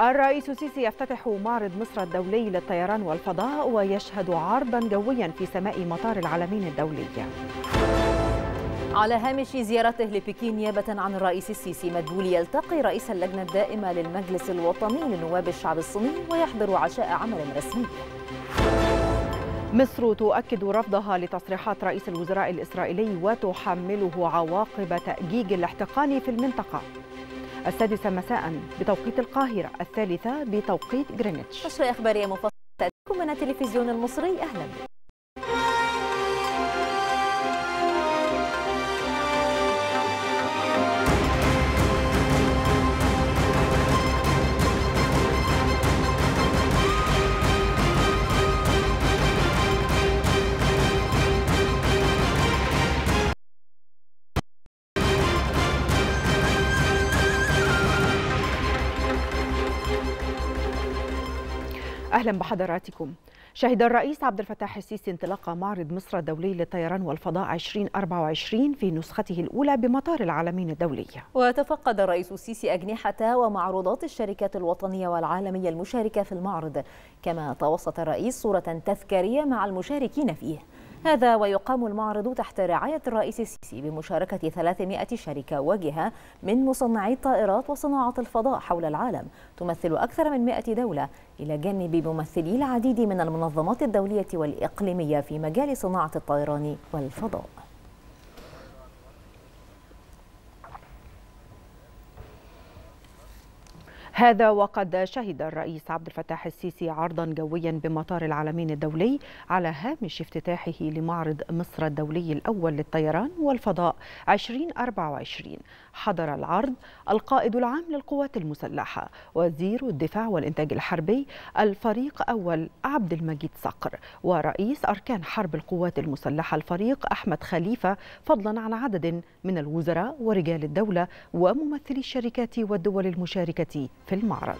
الرئيس السيسي يفتتح معرض مصر الدولي للطيران والفضاء ويشهد عرضا جويا في سماء مطار العالمين الدولي على هامش زيارته لبكين نيابة عن الرئيس السيسي مدبول يلتقي رئيس اللجنة الدائمة للمجلس الوطني لنواب الشعب الصيني ويحضر عشاء عمل رسمي مصر تؤكد رفضها لتصريحات رئيس الوزراء الإسرائيلي وتحمله عواقب تأجيج الاحتقان في المنطقة السادسة مساء بتوقيت القاهرة الثالثة بتوقيت غرينتش نشرة إخبارية مفصلة من التلفزيون المصري أهلا بكم أهلا بحضراتكم شهد الرئيس عبد الفتاح السيسي انطلاق معرض مصر الدولي للطيران والفضاء 2024 في نسخته الأولى بمطار العالمين الدولي وتفقد الرئيس السيسي أجنحة ومعروضات الشركات الوطنية والعالمية المشاركة في المعرض كما توسط الرئيس صورة تذكارية مع المشاركين فيه هذا ويقام المعرض تحت رعاية الرئيس السيسي بمشاركة 300 شركة وجهة من مصنعي الطائرات وصناعة الفضاء حول العالم تمثل أكثر من 100 دولة إلى جانب ممثلي العديد من المنظمات الدولية والإقليمية في مجال صناعة الطيران والفضاء هذا وقد شهد الرئيس عبد الفتاح السيسي عرضا جويا بمطار العالمين الدولي على هامش افتتاحه لمعرض مصر الدولي الأول للطيران والفضاء 2024 حضر العرض القائد العام للقوات المسلحة وزير الدفاع والإنتاج الحربي الفريق أول عبد المجيد صقر ورئيس أركان حرب القوات المسلحة الفريق أحمد خليفة فضلا عن عدد من الوزراء ورجال الدولة وممثلي الشركات والدول المشاركة في المعرض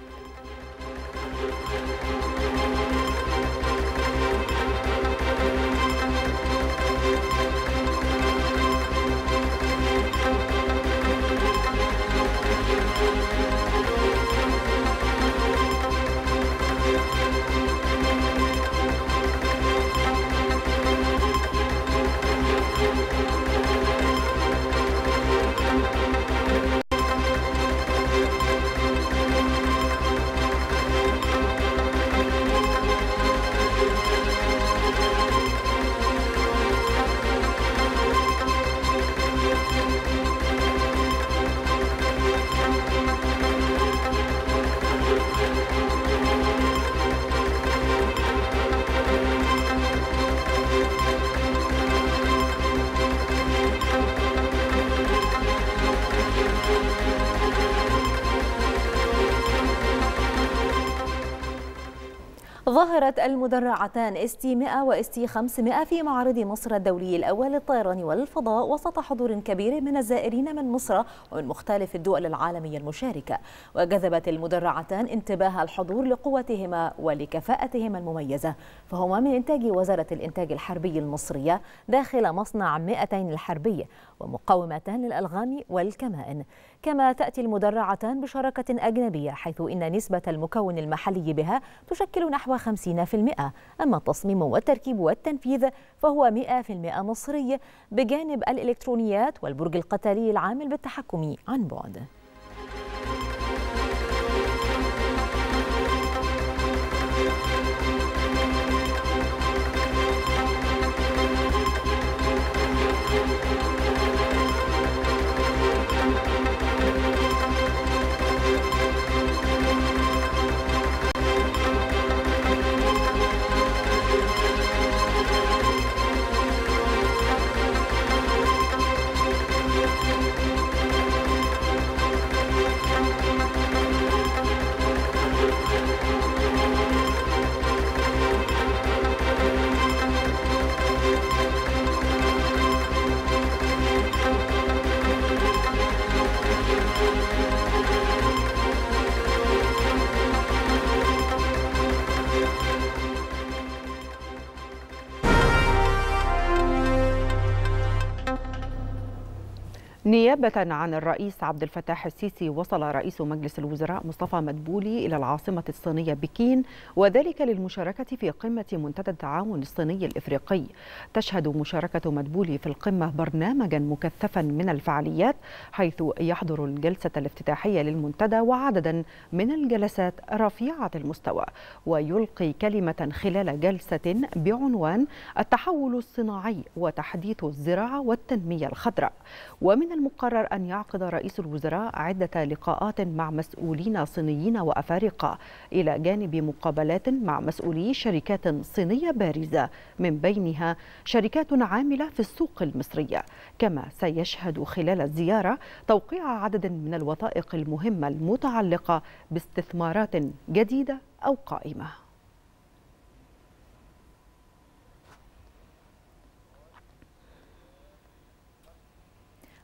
ظهرت المدرعتان اس تي 100 واس تي 500 في معرض مصر الدولي الأول للطيران والفضاء وسط حضور كبير من الزائرين من مصر ومن مختلف الدول العالمية المشاركة وجذبت المدرعتان انتباه الحضور لقوتهما ولكفاءتهما المميزة فهما من إنتاج وزارة الإنتاج الحربي المصرية داخل مصنع 200 الحربي ومقاومتان للألغام والكمائن كما تأتي المدرعتان بشراكة أجنبية حيث إن نسبة المكون المحلي بها تشكل نحو 50% أما التصميم والتركيب والتنفيذ فهو 100% مصري بجانب الإلكترونيات والبرج القتالي العامل بالتحكم عن بعد نيابة عن الرئيس عبد الفتاح السيسي وصل رئيس مجلس الوزراء مصطفى مدبولي إلى العاصمة الصينية بكين وذلك للمشاركة في قمة منتدى التعاون الصيني الإفريقي تشهد مشاركة مدبولي في القمة برنامجا مكثفا من الفعاليات حيث يحضر الجلسة الافتتاحية للمنتدى وعددا من الجلسات رفيعة المستوى ويلقي كلمة خلال جلسة بعنوان التحول الصناعي وتحديث الزراعة والتنمية الخضراء ومن المقرر أن يعقد رئيس الوزراء عدة لقاءات مع مسؤولين صينيين وأفارقة إلى جانب مقابلات مع مسؤولي شركات صينية بارزة من بينها شركات عاملة في السوق المصرية كما سيشهد خلال الزيارة توقيع عدد من الوثائق المهمة المتعلقة باستثمارات جديدة أو قائمة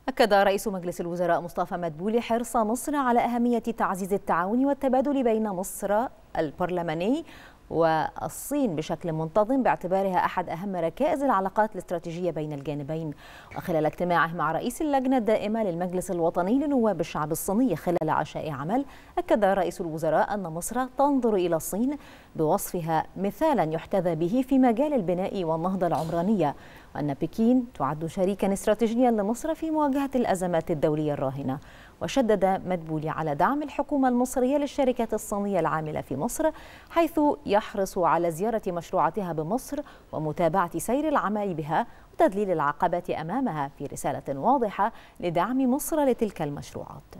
أكد رئيس مجلس الوزراء مصطفى مدبولي حرص مصر على أهمية تعزيز التعاون والتبادل بين مصر البرلماني والصين بشكل منتظم باعتبارها أحد أهم ركائز العلاقات الاستراتيجية بين الجانبين وخلال اجتماعه مع رئيس اللجنة الدائمة للمجلس الوطني لنواب الشعب الصيني خلال عشاء عمل أكد رئيس الوزراء أن مصر تنظر إلى الصين بوصفها مثالا يحتذى به في مجال البناء والنهضة العمرانية وأن بكين تعد شريكا استراتيجيا لمصر في مواجهة الأزمات الدولية الراهنة وشدد مدبولي على دعم الحكومة المصرية للشركات الصينية العاملة في مصر حيث يحرص على زيارة مشروعاتها بمصر ومتابعة سير العمل بها وتذليل العقبات أمامها في رسالة واضحة لدعم مصر لتلك المشروعات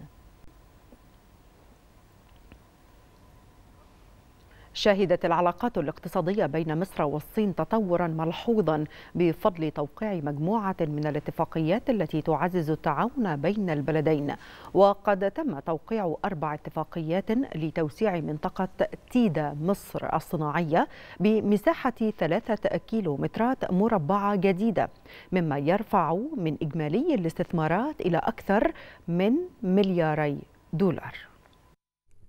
شهدت العلاقات الاقتصادية بين مصر والصين تطورا ملحوظا بفضل توقيع مجموعة من الاتفاقيات التي تعزز التعاون بين البلدين وقد تم توقيع أربع اتفاقيات لتوسيع منطقة تيدا مصر الصناعية بمساحة ثلاثة كيلومترات مربعة جديدة مما يرفع من إجمالي الاستثمارات إلى أكثر من ملياري دولار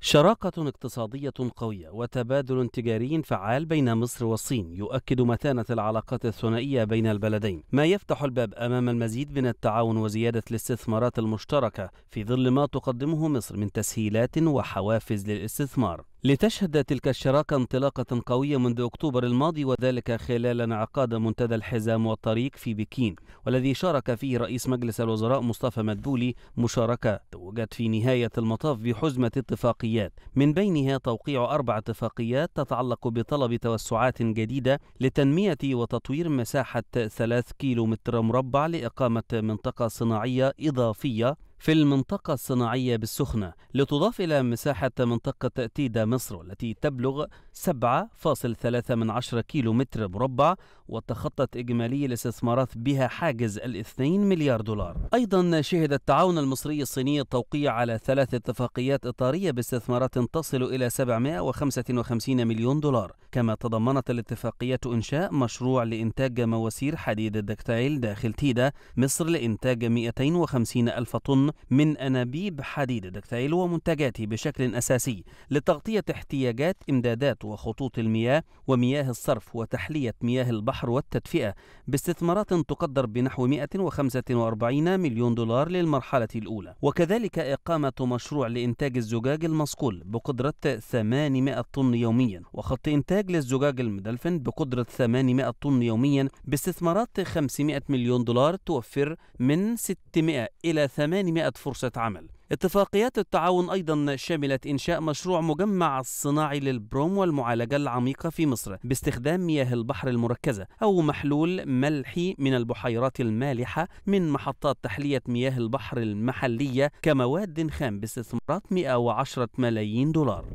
شراكة اقتصادية قوية وتبادل تجاري فعال بين مصر والصين يؤكد متانة العلاقات الثنائية بين البلدين، ما يفتح الباب أمام المزيد من التعاون وزيادة الاستثمارات المشتركة في ظل ما تقدمه مصر من تسهيلات وحوافز للاستثمار. لتشهد تلك الشراكة انطلاقة قوية منذ أكتوبر الماضي وذلك خلال انعقاد منتدى الحزام والطريق في بكين والذي شارك فيه رئيس مجلس الوزراء مصطفى مدبولي مشاركة توجت في نهاية المطاف بحزمة اتفاقيات من بينها توقيع أربع اتفاقيات تتعلق بطلب توسعات جديدة لتنمية وتطوير مساحة ثلاث كيلو متر مربع لإقامة منطقة صناعية إضافية في المنطقة الصناعية بالسخنة لتضاف إلى مساحة منطقة تيدا مصر التي تبلغ 7.3 من عشرة كيلو متر مربع وتخطت إجمالي الاستثمارات بها حاجز الاثنين مليار دولار أيضا شهد التعاون المصري الصيني التوقيع على ثلاث اتفاقيات إطارية باستثمارات تصل إلى 755 مليون دولار كما تضمنت الاتفاقيات إنشاء مشروع لإنتاج مواسير حديد الدكتايل داخل تيدا مصر لإنتاج 250 ألف طن من أنابيب حديد دكتايل ومنتجاته بشكل أساسي لتغطية احتياجات إمدادات وخطوط المياه ومياه الصرف وتحلية مياه البحر والتدفئة باستثمارات تقدر بنحو 145 مليون دولار للمرحلة الأولى وكذلك إقامة مشروع لإنتاج الزجاج المصقول بقدرة 800 طن يوميا وخط إنتاج للزجاج المدلفن بقدرة 800 طن يوميا باستثمارات 500 مليون دولار توفر من 600 إلى 800 300 فرصة عمل اتفاقيات التعاون أيضا شملت إنشاء مشروع مجمع الصناعي للبروم والمعالجة العميقة في مصر باستخدام مياه البحر المركزة أو محلول ملحي من البحيرات المالحة من محطات تحلية مياه البحر المحلية كمواد خام باستثمارات 110 ملايين دولار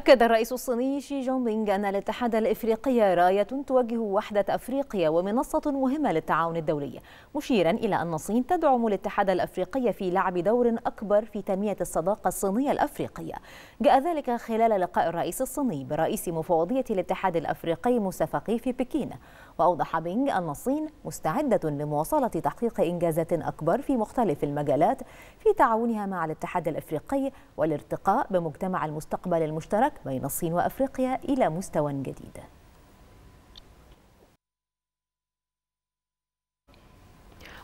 أكد الرئيس الصيني شي جون بينغ أن الاتحاد الإفريقي راية توجه وحدة أفريقيا ومنصة مهمة للتعاون الدولي مشيرا إلى أن الصين تدعم الاتحاد الأفريقي في لعب دور أكبر في تنمية الصداقة الصينية الأفريقية جاء ذلك خلال لقاء الرئيس الصيني برئيس مفوضية الاتحاد الأفريقي موسى في بكين وأوضح بينج أن الصين مستعدة لمواصلة تحقيق إنجازات أكبر في مختلف المجالات في تعاونها مع الاتحاد الأفريقي والارتقاء بمجتمع المستقبل المشترك بين الصين وأفريقيا إلى مستوى جديد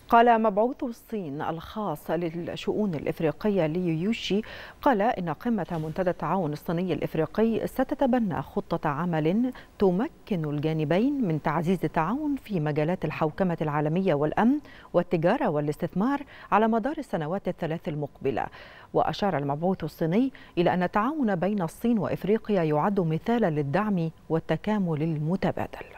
قال مبعوث الصين الخاص للشؤون الإفريقية لي يوشي قال إن قمة منتدى التعاون الصيني الإفريقي ستتبنى خطة عمل تمكن الجانبين من تعزيز التعاون في مجالات الحوكمة العالمية والأمن والتجارة والاستثمار على مدار السنوات الثلاث المقبلة وأشار المبعوث الصيني إلى أن التعاون بين الصين وإفريقيا يعد مثالا للدعم والتكامل المتبادل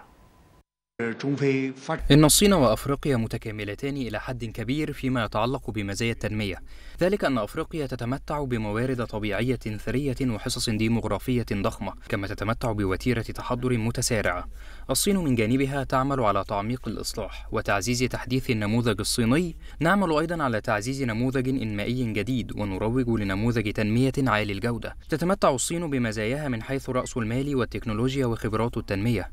إن الصين وأفريقيا متكاملتان إلى حد كبير فيما يتعلق بمزايا التنمية ذلك أن أفريقيا تتمتع بموارد طبيعية ثرية وحصص ديمغرافية ضخمة كما تتمتع بوتيرة تحضر متسارعة الصين من جانبها تعمل على تعميق الإصلاح وتعزيز تحديث النموذج الصيني نعمل أيضا على تعزيز نموذج إنمائي جديد ونروج لنموذج تنمية عالي الجودة تتمتع الصين بمزاياها من حيث رأس المال والتكنولوجيا وخبرات التنمية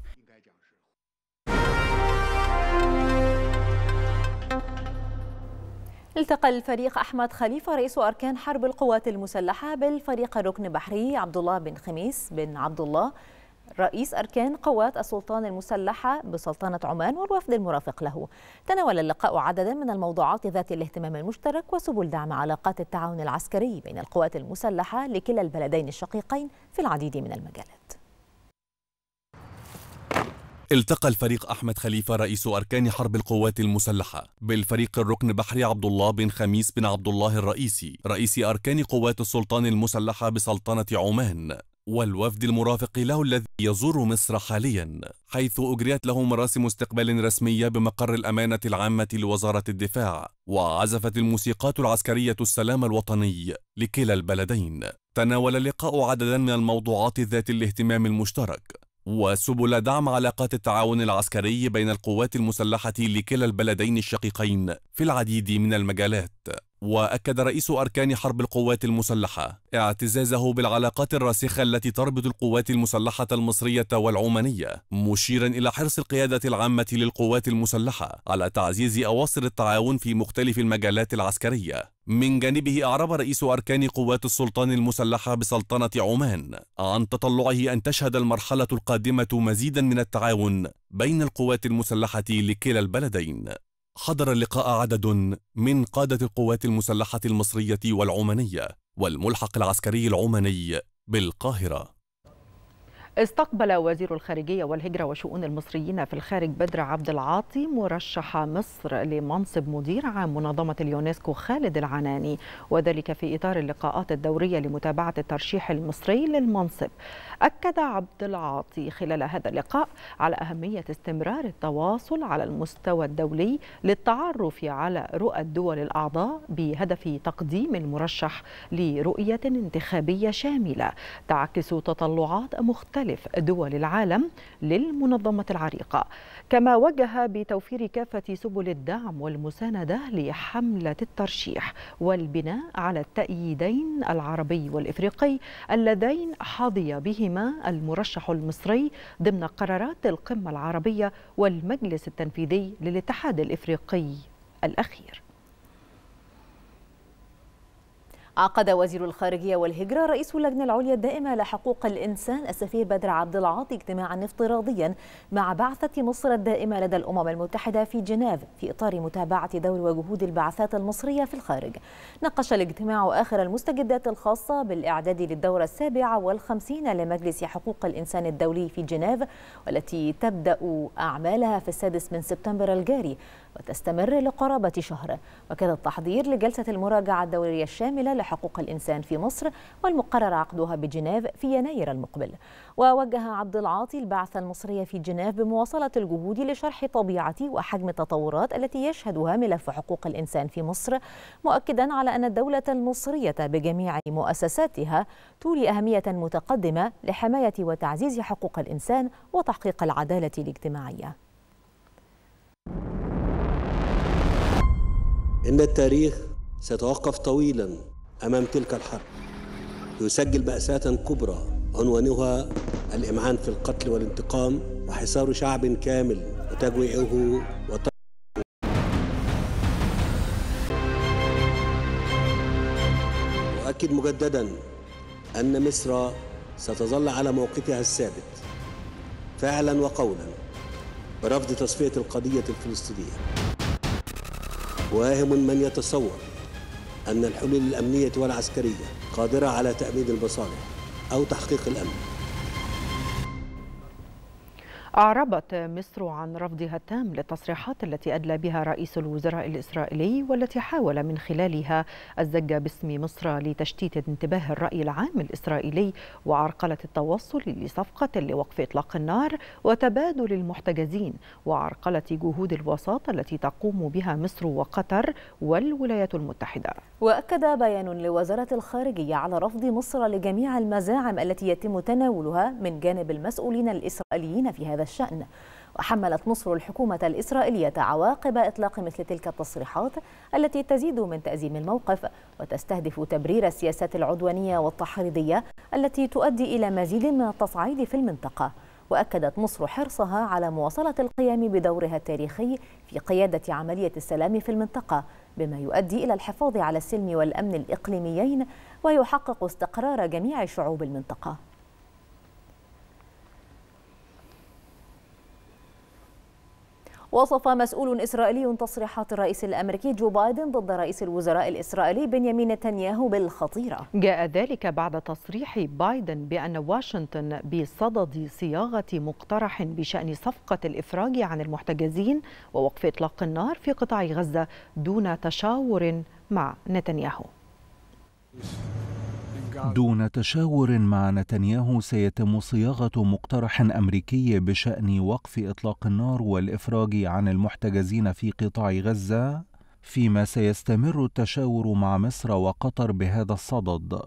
التقى الفريق أحمد خليفة رئيس أركان حرب القوات المسلحة بالفريق الركن بحري عبد الله بن خميس بن عبد الله رئيس أركان قوات السلطان المسلحة بسلطنة عمان والوفد المرافق له تناول اللقاء عددا من الموضوعات ذات الاهتمام المشترك وسبل دعم علاقات التعاون العسكري بين القوات المسلحة لكلا البلدين الشقيقين في العديد من المجالات التقى الفريق أحمد خليفة رئيس أركان حرب القوات المسلحة بالفريق الركن بحري عبد الله بن خميس بن عبد الله الرئيسي رئيس أركان قوات السلطان المسلحة بسلطنة عمان والوفد المرافق له الذي يزور مصر حاليا حيث أجريت له مراسم استقبال رسمية بمقر الأمانة العامة لوزارة الدفاع وعزفت الموسيقات العسكرية السلام الوطني لكلا البلدين تناول اللقاء عددا من الموضوعات ذات الاهتمام المشترك وسبل دعم علاقات التعاون العسكري بين القوات المسلحة لكلا البلدين الشقيقين في العديد من المجالات واكد رئيس اركان حرب القوات المسلحه اعتزازه بالعلاقات الراسخه التي تربط القوات المسلحه المصريه والعمانيه مشيرا الى حرص القياده العامه للقوات المسلحه على تعزيز اواصر التعاون في مختلف المجالات العسكريه من جانبه أعرب رئيس أركان قوات السلطان المسلحة بسلطنة عمان عن تطلعه أن تشهد المرحلة القادمة مزيدا من التعاون بين القوات المسلحة لكلا البلدين حضر اللقاء عدد من قادة القوات المسلحة المصرية والعمانية والملحق العسكري العماني بالقاهرة استقبل وزير الخارجية والهجرة وشؤون المصريين في الخارج بدر عبد العاطي مرشح مصر لمنصب مدير عام منظمة اليونسكو خالد العناني وذلك في إطار اللقاءات الدورية لمتابعة الترشيح المصري للمنصب أكد عبد العاطي خلال هذا اللقاء على أهمية استمرار التواصل على المستوى الدولي للتعرف على رؤى الدول الأعضاء بهدف تقديم المرشح لرؤية انتخابية شاملة تعكس تطلعات مختلفة مختلف دول العالم للمنظمة العريقة كما وجه بتوفير كافة سبل الدعم والمساندة لحملة الترشيح والبناء على التأييدين العربي والإفريقي اللذين حظي بهما المرشح المصري ضمن قرارات القمة العربية والمجلس التنفيذي للاتحاد الإفريقي الأخير عقد وزير الخارجية والهجرة رئيس اللجنة العليا الدائمة لحقوق الإنسان السفير بدر عبد العاطي اجتماعا افتراضيا مع بعثة مصر الدائمة لدى الأمم المتحدة في جنيف في إطار متابعة دور وجهود البعثات المصرية في الخارج ناقش الاجتماع آخر المستجدات الخاصة بالإعداد للدورة السابعة والخمسين لمجلس حقوق الإنسان الدولي في جنيف والتي تبدأ أعمالها في السادس من سبتمبر الجاري وتستمر لقرابة شهر وكذا التحضير لجلسة المراجعة الدولية الشاملة لحقوق الإنسان في مصر والمقرر عقدها بجنيف في يناير المقبل ووجه عبد العاطي البعثة المصرية في جنيف بمواصلة الجهود لشرح طبيعة وحجم التطورات التي يشهدها ملف حقوق الإنسان في مصر مؤكدا على أن الدولة المصرية بجميع مؤسساتها تولي أهمية متقدمة لحماية وتعزيز حقوق الإنسان وتحقيق العدالة الاجتماعية إن التاريخ سيتوقف طويلا أمام تلك الحرب يسجل مأساة كبرى عنوانها الإمعان في القتل والانتقام وحصار شعب كامل وتجويعه وت... أؤكد مجددا أن مصر ستظل على موقفها الثابت فعلا وقولا برفض تصفية القضية الفلسطينية واهم من يتصور أن الحلول الأمنية والعسكرية قادرة على تأمين المصالح أو تحقيق الأمن أعربت مصر عن رفضها التام للتصريحات التي أدلى بها رئيس الوزراء الإسرائيلي والتي حاول من خلالها الزج باسم مصر لتشتيت انتباه الرأي العام الإسرائيلي وعرقلة التوصل لصفقة لوقف إطلاق النار وتبادل المحتجزين وعرقلة جهود الوساطة التي تقوم بها مصر وقطر والولايات المتحدة وأكد بيان لوزارة الخارجية على رفض مصر لجميع المزاعم التي يتم تناولها من جانب المسؤولين الإسرائيليين في هذا الشأن وحملت مصر الحكومة الإسرائيلية عواقب إطلاق مثل تلك التصريحات التي تزيد من تأزيم الموقف وتستهدف تبرير السياسات العدوانية والتحريضية التي تؤدي إلى مزيد من التصعيد في المنطقة وأكدت مصر حرصها على مواصلة القيام بدورها التاريخي في قيادة عملية السلام في المنطقة بما يؤدي إلى الحفاظ على السلم والأمن الإقليميين ويحقق استقرار جميع شعوب المنطقة وصف مسؤول إسرائيلي تصريحات الرئيس الأمريكي جو بايدن ضد رئيس الوزراء الإسرائيلي بنيامين نتنياهو بالخطيرة جاء ذلك بعد تصريح بايدن بأن واشنطن بصدد صياغة مقترح بشأن صفقة الإفراج عن المحتجزين ووقف إطلاق النار في قطاع غزة دون تشاور مع نتنياهو دون تشاور مع نتنياهو سيتم صياغة مقترح أمريكي بشأن وقف إطلاق النار والإفراج عن المحتجزين في قطاع غزة فيما سيستمر التشاور مع مصر وقطر بهذا الصدد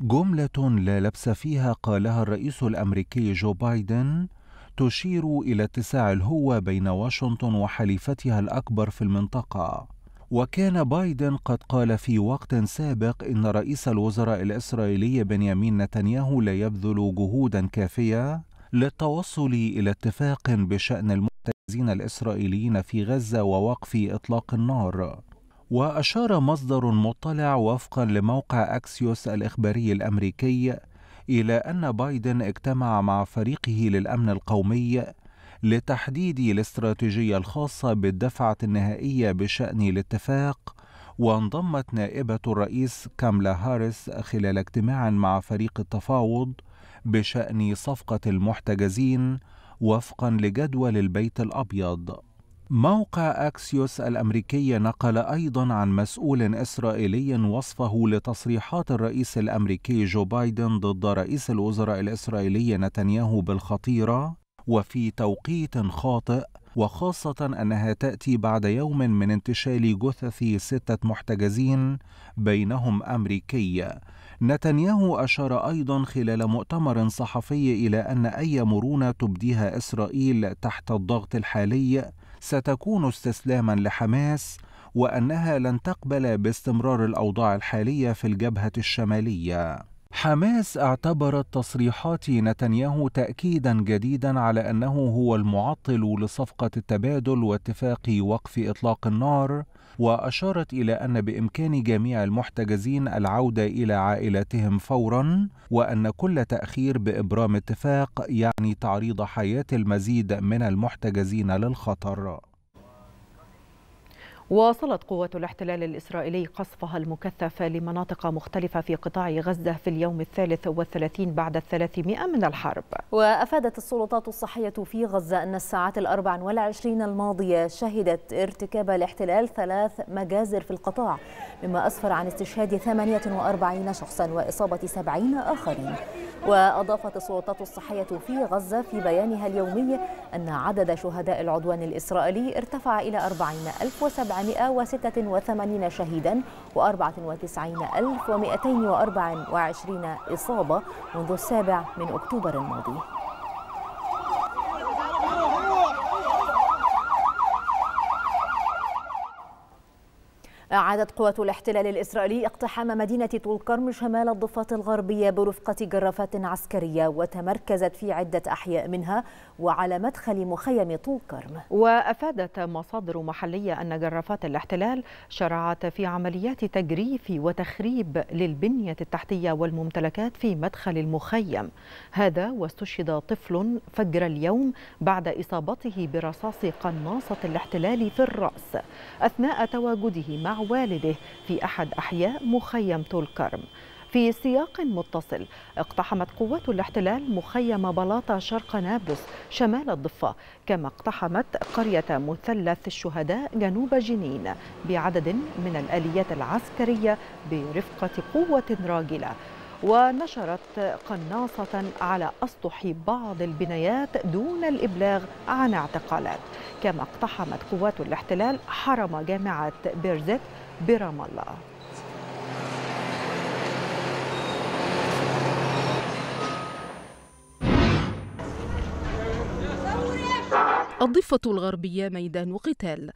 جملة لا لبس فيها قالها الرئيس الأمريكي جو بايدن تشير إلى اتساع الهوة بين واشنطن وحليفتها الأكبر في المنطقة وكان بايدن قد قال في وقت سابق إن رئيس الوزراء الإسرائيلي بنيامين نتنياهو لا يبذل جهودا كافية للتوصل إلى اتفاق بشأن المحتجزين الإسرائيليين في غزة ووقف إطلاق النار وأشار مصدر مطلع وفقا لموقع أكسيوس الإخباري الأمريكي إلى أن بايدن اجتمع مع فريقه للأمن القومي لتحديد الاستراتيجية الخاصة بالدفعة النهائية بشأن الاتفاق وانضمت نائبة الرئيس كاملا هاريس خلال اجتماع مع فريق التفاوض بشأن صفقة المحتجزين وفقا لجدول البيت الأبيض موقع أكسيوس الأمريكي نقل أيضا عن مسؤول إسرائيلي وصفه لتصريحات الرئيس الأمريكي جو بايدن ضد رئيس الوزراء الإسرائيلي نتنياهو بالخطيرة وفي توقيت خاطئ وخاصة أنها تأتي بعد يوم من انتشال جثث ستة محتجزين بينهم أمريكي. نتنياهو أشار أيضا خلال مؤتمر صحفي إلى أن أي مرونة تبديها إسرائيل تحت الضغط الحالي ستكون استسلاما لحماس وأنها لن تقبل باستمرار الأوضاع الحالية في الجبهة الشمالية. حماس اعتبرت تصريحات نتنياهو تأكيدا جديدا على أنه هو المعطل لصفقة التبادل واتفاق وقف إطلاق النار وأشارت إلى أن بإمكان جميع المحتجزين العودة إلى عائلاتهم فورا وأن كل تأخير بإبرام اتفاق يعني تعريض حياة المزيد من المحتجزين للخطر واصلت قوة الاحتلال الإسرائيلي قصفها المكثف لمناطق مختلفة في قطاع غزة في اليوم الثالث والثلاثين بعد الثلاثمائة من الحرب وأفادت السلطات الصحية في غزة أن الساعات الأربع والعشرين الماضية شهدت ارتكاب الاحتلال ثلاث مجازر في القطاع مما أسفر عن استشهاد 48 شخصا وإصابة 70 آخرين وأضافت السلطات الصحية في غزة في بيانها اليومي أن عدد شهداء العدوان الإسرائيلي ارتفع إلى أربعين ألف 486 شهيدا و94224 إصابة منذ السابع من أكتوبر الماضي أعادت قوات الاحتلال الإسرائيلي اقتحام مدينة طول كرم شمال الضفة الغربية برفقة جرافات عسكرية وتمركزت في عدة أحياء منها وعلى مدخل مخيم طول كرم وأفادت مصادر محلية أن جرافات الاحتلال شرعت في عمليات تجريف وتخريب للبنية التحتية والممتلكات في مدخل المخيم هذا واستشهد طفل فجر اليوم بعد إصابته برصاص قناصة الاحتلال في الرأس أثناء تواجده مع والده في أحد أحياء مخيم طول كرم في سياق متصل اقتحمت قوات الاحتلال مخيم بلاطة شرق نابلس شمال الضفة كما اقتحمت قرية مثلث الشهداء جنوب جنين بعدد من الآليات العسكرية برفقة قوة راجلة ونشرت قناصة على أسطح بعض البنايات دون الإبلاغ عن اعتقالات كما اقتحمت قوات الاحتلال حرم جامعة بيرزيت برام الله الضفة الغربية ميدان قتال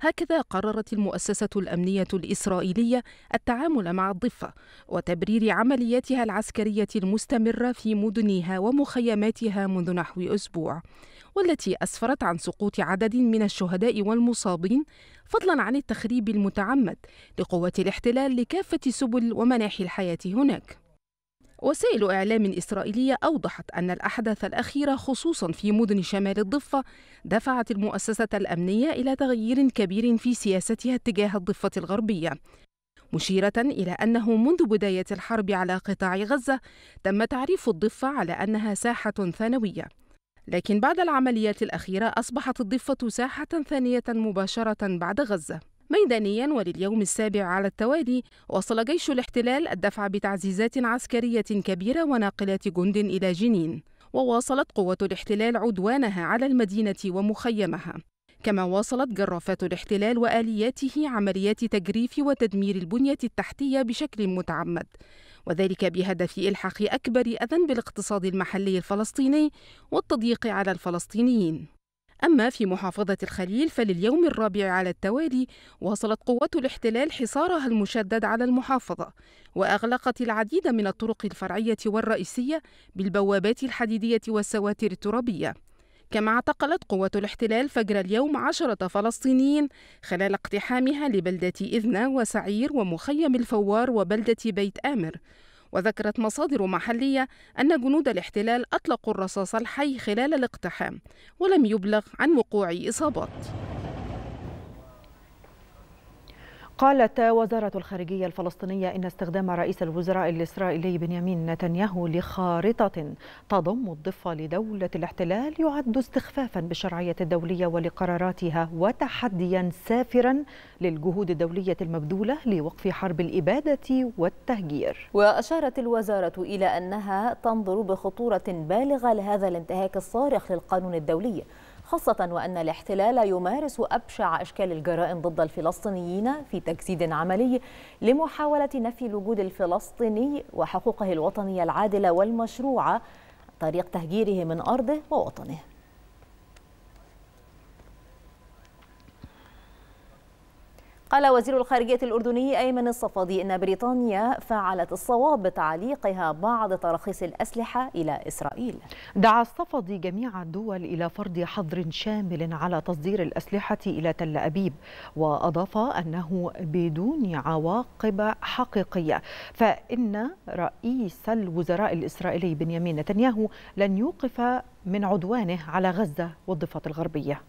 هكذا قررت المؤسسة الأمنية الإسرائيلية التعامل مع الضفة وتبرير عملياتها العسكرية المستمرة في مدنها ومخيماتها منذ نحو أسبوع والتي أسفرت عن سقوط عدد من الشهداء والمصابين فضلا عن التخريب المتعمد لقوة الاحتلال لكافة سبل ومناحي الحياة هناك وسائل إعلام إسرائيلية أوضحت أن الأحداث الأخيرة خصوصا في مدن شمال الضفة دفعت المؤسسة الأمنية إلى تغيير كبير في سياستها تجاه الضفة الغربية مشيرة إلى أنه منذ بداية الحرب على قطاع غزة تم تعريف الضفة على أنها ساحة ثانوية لكن بعد العمليات الأخيرة أصبحت الضفة ساحة ثانية مباشرة بعد غزة ميدانيا ولليوم السابع على التوالي وصل جيش الاحتلال الدفع بتعزيزات عسكرية كبيرة وناقلات جند إلى جنين وواصلت قوة الاحتلال عدوانها على المدينة ومخيمها كما واصلت جرافات الاحتلال والياته عمليات تجريف وتدمير البنيه التحتيه بشكل متعمد وذلك بهدف الحاق اكبر اذى بالاقتصاد المحلي الفلسطيني والتضييق على الفلسطينيين أما في محافظة الخليل فلليوم الرابع على التوالي واصلت قوات الاحتلال حصارها المشدد على المحافظة وأغلقت العديد من الطرق الفرعية والرئيسية بالبوابات الحديدية والسواتر الترابية كما اعتقلت قوات الاحتلال فجر اليوم عشرة فلسطينيين خلال اقتحامها لبلدة إذنا وسعير ومخيم الفوار وبلدة بيت آمر وذكرت مصادر محلية أن جنود الاحتلال أطلقوا الرصاص الحي خلال الاقتحام ولم يبلغ عن وقوع إصابات قالت وزارة الخارجية الفلسطينية إن استخدام رئيس الوزراء الإسرائيلي بنيامين نتنياهو لخارطة تضم الضفة لدولة الاحتلال يعد استخفافا بالشرعية الدولية ولقراراتها وتحديا سافرا للجهود الدولية المبذولة لوقف حرب الإبادة والتهجير وأشارت الوزارة إلى أنها تنظر بخطورة بالغة لهذا الانتهاك الصارخ للقانون الدولي خاصة وأن الاحتلال يمارس أبشع أشكال الجرائم ضد الفلسطينيين في تجسيد عملي لمحاولة نفي الوجود الفلسطيني وحقوقه الوطنية العادلة والمشروعة طريق تهجيره من أرضه ووطنه قال وزير الخارجية الأردني أيمن الصفدي إن بريطانيا فعلت الصواب بتعليقها بعض تراخيص الأسلحة إلى إسرائيل دعا الصفدي جميع الدول إلى فرض حظر شامل على تصدير الأسلحة إلى تل أبيب وأضاف أنه بدون عواقب حقيقية فإن رئيس الوزراء الإسرائيلي بنيامين نتنياهو لن يوقف من عدوانه على غزة والضفة الغربية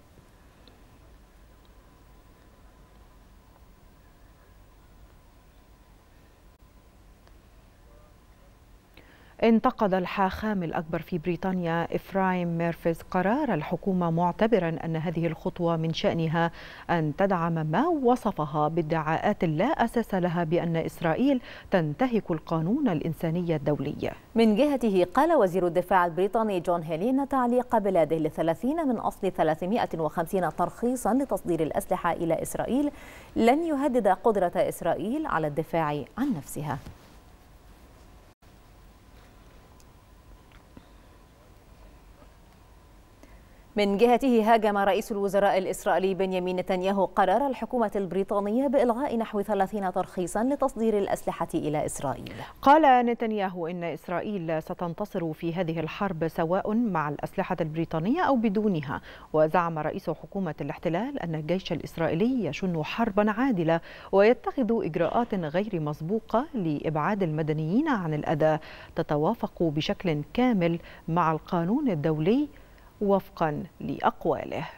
انتقد الحاخام الأكبر في بريطانيا إفرايم ميرفيز قرار الحكومة معتبرا أن هذه الخطوة من شأنها أن تدعم ما وصفها بادعاءات لا أساس لها بأن إسرائيل تنتهك القانون الإنساني الدولي من جهته قال وزير الدفاع البريطاني جون هيلين تعليق بلاده لثلاثين من أصل 350 ترخيصا لتصدير الأسلحة إلى إسرائيل لن يهدد قدرة إسرائيل على الدفاع عن نفسها من جهته هاجم رئيس الوزراء الإسرائيلي بنيامين نتنياهو قرار الحكومة البريطانية بإلغاء نحو 30 ترخيصا لتصدير الأسلحة إلى إسرائيل قال نتنياهو إن إسرائيل ستنتصر في هذه الحرب سواء مع الأسلحة البريطانية أو بدونها وزعم رئيس حكومة الاحتلال أن الجيش الإسرائيلي يشن حربا عادلة ويتخذ إجراءات غير مسبوقة لإبعاد المدنيين عن الأذى تتوافق بشكل كامل مع القانون الدولي وفقا لأقواله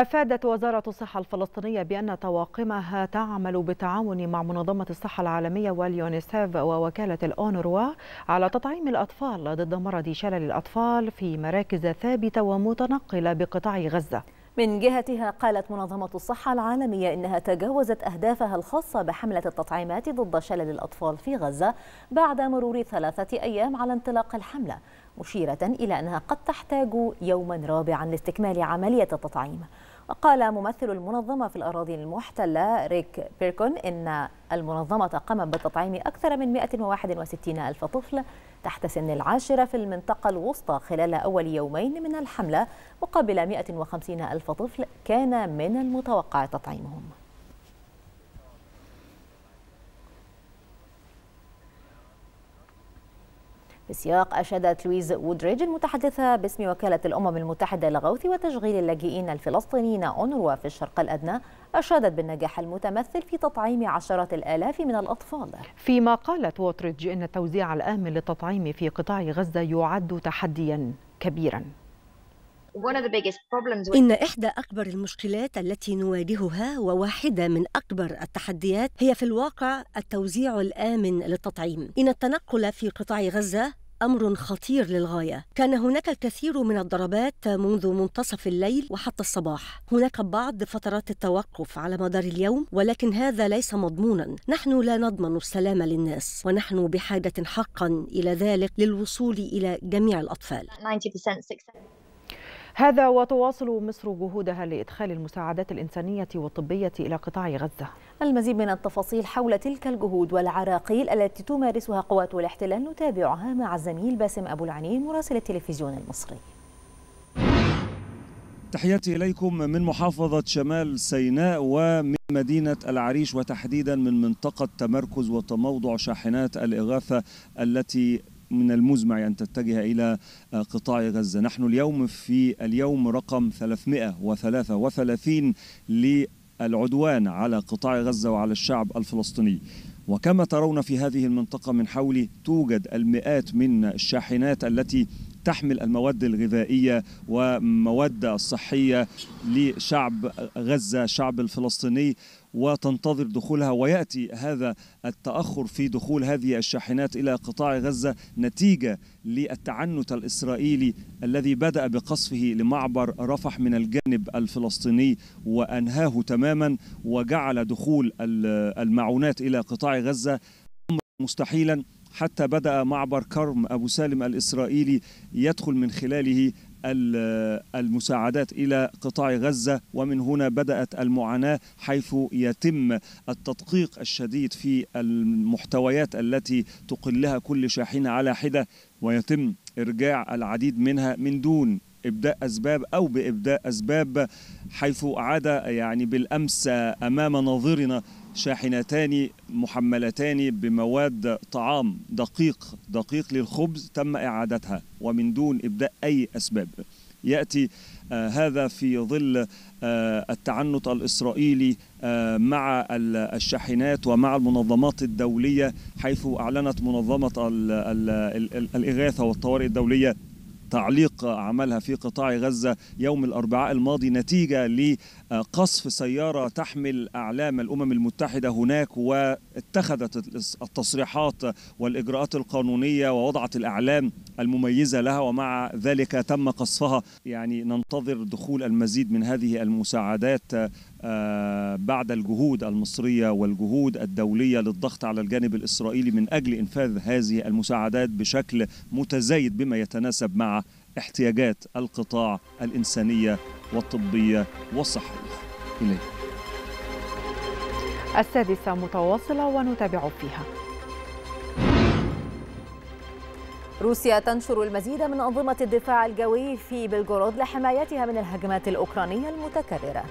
أفادت وزارة الصحة الفلسطينية بأن طواقمها تعمل بالتعاون مع منظمة الصحة العالمية واليونيسيف ووكالة الأونروا على تطعيم الأطفال ضد مرض شلل الأطفال في مراكز ثابتة ومتنقلة بقطاع غزة من جهتها قالت منظمة الصحة العالمية إنها تجاوزت أهدافها الخاصة بحملة التطعيمات ضد شلل الأطفال في غزة بعد مرور ثلاثة أيام على انطلاق الحملة مشيرة إلى أنها قد تحتاج يوما رابعا لاستكمال عملية التطعيم قال ممثل المنظمة في الأراضي المحتلة ريك بيركون إن المنظمة قامت بتطعيم أكثر من 161 ألف طفل تحت سن العاشرة في المنطقة الوسطى خلال أول يومين من الحملة مقابل 150 ألف طفل كان من المتوقع تطعيمهم في سياق أشادت لويز وودريج المتحدثة باسم وكالة الأمم المتحدة لغوث وتشغيل اللاجئين الفلسطينيين أونروا في الشرق الأدنى أشادت بالنجاح المتمثل في تطعيم عشرات الآلاف من الأطفال فيما قالت وودريج إن التوزيع الآمن للتطعيم في قطاع غزة يعد تحديا كبيرا إن إحدى أكبر المشكلات التي نواجهها وواحدة من أكبر التحديات هي في الواقع التوزيع الآمن للتطعيم. إن التنقل في قطاع غزة امر خطير للغايه كان هناك الكثير من الضربات منذ منتصف الليل وحتى الصباح هناك بعض فترات التوقف على مدار اليوم ولكن هذا ليس مضمونا نحن لا نضمن السلام للناس ونحن بحاجه حقا الى ذلك للوصول الى جميع الاطفال هذا وتواصل مصر جهودها لإدخال المساعدات الإنسانية والطبية إلى قطاع غزة المزيد من التفاصيل حول تلك الجهود والعراقيل التي تمارسها قوات الاحتلال نتابعها مع الزميل باسم أبو العنين مراسل التلفزيون المصري تحياتي إليكم من محافظة شمال سيناء ومن مدينة العريش وتحديدا من منطقة تمركز وتموضع شاحنات الإغاثة التي من المزمع أن تتجه إلى آه، قطاع غزة نحن اليوم في اليوم رقم 333 للعدوان على قطاع غزة وعلى الشعب الفلسطيني وكما ترون في هذه المنطقة من حولي توجد المئات من الشاحنات التي تحمل المواد الغذائية ومواد الصحية لشعب غزة شعب الفلسطيني وتنتظر دخولها وياتي هذا التاخر في دخول هذه الشاحنات الى قطاع غزه نتيجه للتعنت الاسرائيلي الذي بدا بقصفه لمعبر رفح من الجانب الفلسطيني وانهاه تماما وجعل دخول المعونات الى قطاع غزه مستحيلا حتى بدأ معبر كرم أبو سالم الإسرائيلي يدخل من خلاله المساعدات إلى قطاع غزة ومن هنا بدأت المعاناة حيث يتم التدقيق الشديد في المحتويات التي تقلها كل شاحنة على حدة ويتم إرجاع العديد منها من دون ابداء اسباب او بابداء اسباب حيث عاد يعني بالامس امام ناظرنا شاحنتان محملتان بمواد طعام دقيق دقيق للخبز تم إعادتها ومن دون إبداء أي أسباب يأتي آه، هذا في ظل آه، التعنت الإسرائيلي آه، مع الشاحنات ومع المنظمات الدولية حيث أعلنت منظمة الإغاثة والطوارئ الدولية تعليق عملها في قطاع غزة يوم الأربعاء الماضي نتيجة لقصف سيارة تحمل أعلام الأمم المتحدة هناك واتخذت التصريحات والإجراءات القانونية ووضعت الأعلام المميزة لها ومع ذلك تم قصفها يعني ننتظر دخول المزيد من هذه المساعدات آه، بعد الجهود المصرية والجهود الدولية للضغط على الجانب الإسرائيلي من أجل إنفاذ هذه المساعدات بشكل متزايد بما يتناسب مع احتياجات القطاع الإنسانية والطبية والصحية إليه السادسة متواصلة ونتابع فيها روسيا تنشر المزيد من أنظمة الدفاع الجوي في بلغورود لحمايتها من الهجمات الأوكرانية المتكررة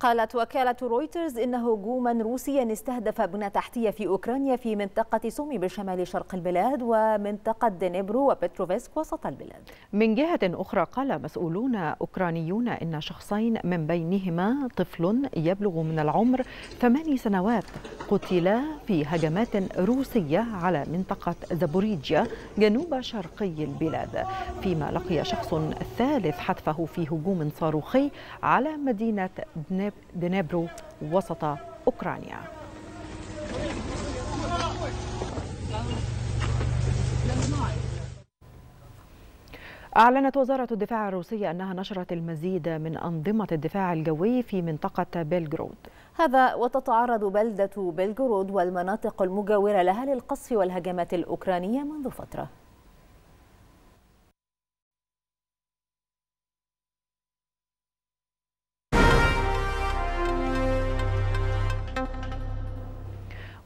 قالت وكالة رويترز إن هجوما روسيا استهدف بنى تحتية في أوكرانيا في منطقة سومي بشمال شرق البلاد ومنطقة دنيبرو وبتروفيسك وسط البلاد من جهة أخرى قال مسؤولون أوكرانيون إن شخصين من بينهما طفل يبلغ من العمر ثماني سنوات قتلا في هجمات روسية على منطقة زابوريجيا جنوب شرقي البلاد فيما لقي شخص ثالث حتفه في هجوم صاروخي على مدينة دنيبرو دنيبرو وسط أوكرانيا أعلنت وزارة الدفاع الروسية أنها نشرت المزيد من أنظمة الدفاع الجوي في منطقة بلغرود هذا وتتعرض بلدة بلغرود والمناطق المجاورة لها للقصف والهجمات الأوكرانية منذ فترة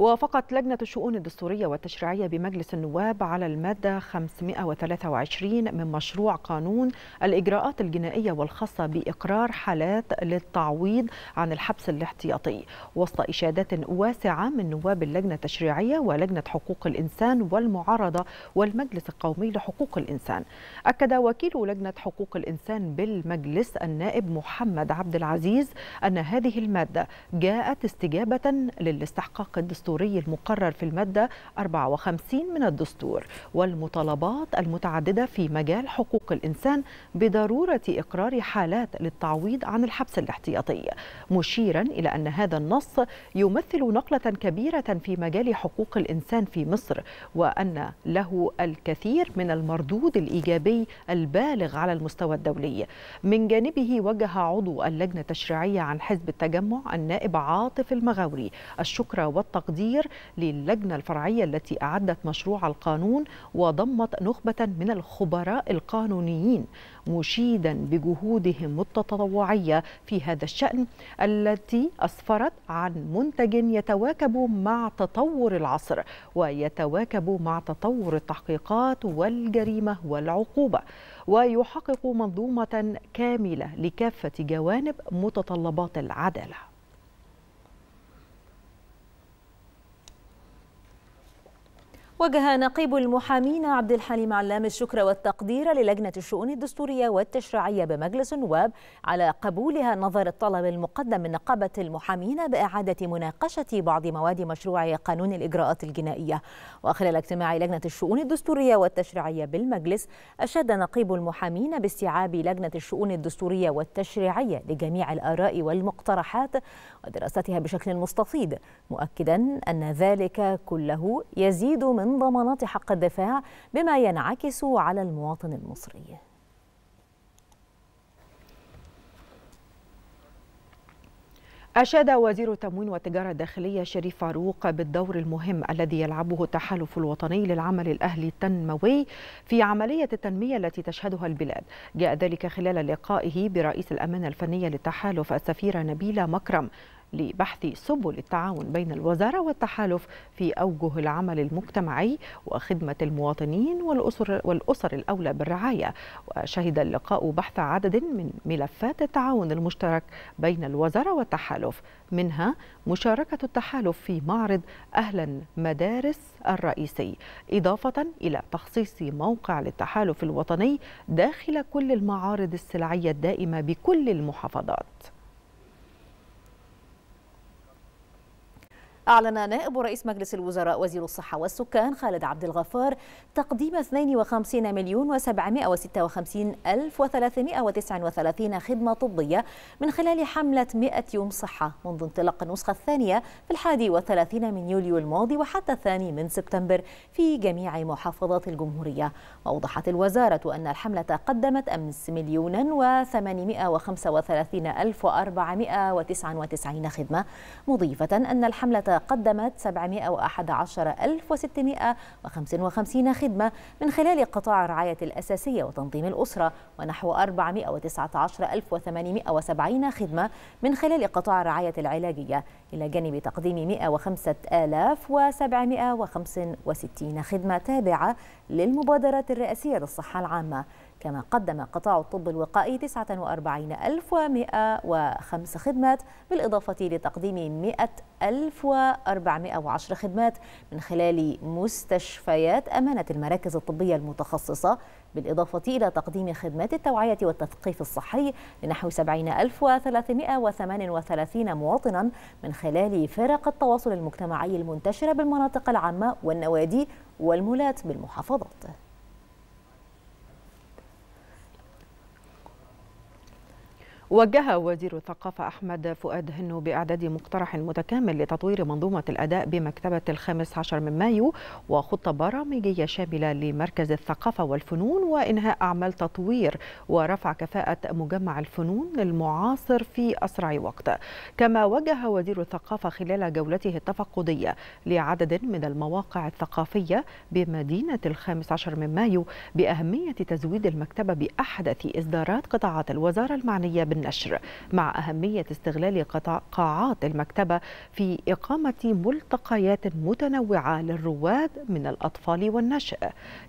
وافقت لجنة الشؤون الدستورية والتشريعية بمجلس النواب على المادة 523 من مشروع قانون الإجراءات الجنائية والخاصة بإقرار حالات للتعويض عن الحبس الاحتياطي وسط إشادات واسعة من نواب اللجنة التشريعية ولجنة حقوق الإنسان والمعارضة والمجلس القومي لحقوق الإنسان أكد وكيل لجنة حقوق الإنسان بالمجلس النائب محمد عبد العزيز أن هذه المادة جاءت استجابة للاستحقاق الدستوري الدستوري المقرر في المادة 54 من الدستور والمطالبات المتعددة في مجال حقوق الإنسان بضرورة إقرار حالات للتعويض عن الحبس الاحتياطي مشيرا إلى أن هذا النص يمثل نقلة كبيرة في مجال حقوق الإنسان في مصر وأن له الكثير من المردود الإيجابي البالغ على المستوى الدولي من جانبه وجه عضو اللجنة التشريعية عن حزب التجمع النائب عاطف المغاوري الشكر والتقدير التقدير للجنة الفرعية التي أعدت مشروع القانون وضمت نخبة من الخبراء القانونيين مشيدا بجهودهم التطوعية في هذا الشأن التي أسفرت عن منتج يتواكب مع تطور العصر ويتواكب مع تطور التحقيقات والجريمة والعقوبة ويحقق منظومة كاملة لكافة جوانب متطلبات العداله وجه نقيب المحامين عبد الحليم علام الشكر والتقدير للجنة الشؤون الدستورية والتشريعية بمجلس النواب على قبولها نظر الطلب المقدم من نقابة المحامين بإعادة مناقشة بعض مواد مشروع قانون الإجراءات الجنائية وخلال اجتماع لجنة الشؤون الدستورية والتشريعية بالمجلس أشاد نقيب المحامين باستيعاب لجنة الشؤون الدستورية والتشريعية لجميع الآراء والمقترحات ودراستها بشكل مستفيض مؤكدا أن ذلك كله يزيد من من ضمانات حق الدفاع بما ينعكس على المواطن المصري أشاد وزير التموين والتجارة الداخلية شريف فاروق بالدور المهم الذي يلعبه التحالف الوطني للعمل الأهلي التنموي في عملية التنمية التي تشهدها البلاد جاء ذلك خلال لقائه برئيس الأمانة الفنية للتحالف السفيرة نبيلة مكرم لبحث سبل التعاون بين الوزارة والتحالف في أوجه العمل المجتمعي وخدمة المواطنين والأسر, والأسر الأولى بالرعاية وشهد اللقاء بحث عدد من ملفات التعاون المشترك بين الوزارة والتحالف منها مشاركة التحالف في معرض أهلا مدارس الرئيسي إضافة إلى تخصيص موقع للتحالف الوطني داخل كل المعارض السلعية الدائمة بكل المحافظات أعلن نائب رئيس مجلس الوزراء وزير الصحة والسكان خالد عبد الغفار تقديم 52 مليون و756 ألف و339 خدمة طبية من خلال حملة 100 يوم صحة منذ انطلاق النسخة الثانية في الحادي والثلاثين من يوليو الماضي وحتى الثاني من سبتمبر في جميع محافظات الجمهورية وأوضحت الوزارة أن الحملة قدمت أمس مليونا و835 ألف و499 خدمة مضيفة أن الحملة قدمت 711655 خدمة من خلال قطاع الرعاية الأساسية وتنظيم الأسرة ونحو 419870 خدمة من خلال قطاع الرعاية العلاجية إلى جانب تقديم 105765 خدمة تابعة للمبادرات الرئاسية للصحة العامة كما قدم قطاع الطب الوقائي 49105 خدمات بالإضافة لتقديم 100410 خدمات من خلال مستشفيات أمانة المراكز الطبية المتخصصة بالإضافة إلى تقديم خدمات التوعية والتثقيف الصحي لنحو 70338 مواطنا من خلال فرق التواصل المجتمعي المنتشرة بالمناطق العامة والنوادي والمولات بالمحافظات وجه وزير الثقافة أحمد فؤاد هنو بإعداد مقترح متكامل لتطوير منظومة الأداء بمكتبة الخامس عشر من مايو وخطة برامجية شاملة لمركز الثقافة والفنون وإنهاء أعمال تطوير ورفع كفاءة مجمع الفنون المعاصر في أسرع وقت كما وجه وزير الثقافة خلال جولته التفقدية لعدد من المواقع الثقافية بمدينة الخامس عشر من مايو بأهمية تزويد المكتبة بأحدث إصدارات قطاعات الوزارة المعنية النشر مع أهمية استغلال قاعات المكتبة في إقامة ملتقيات متنوعة للرواد من الأطفال والنشأ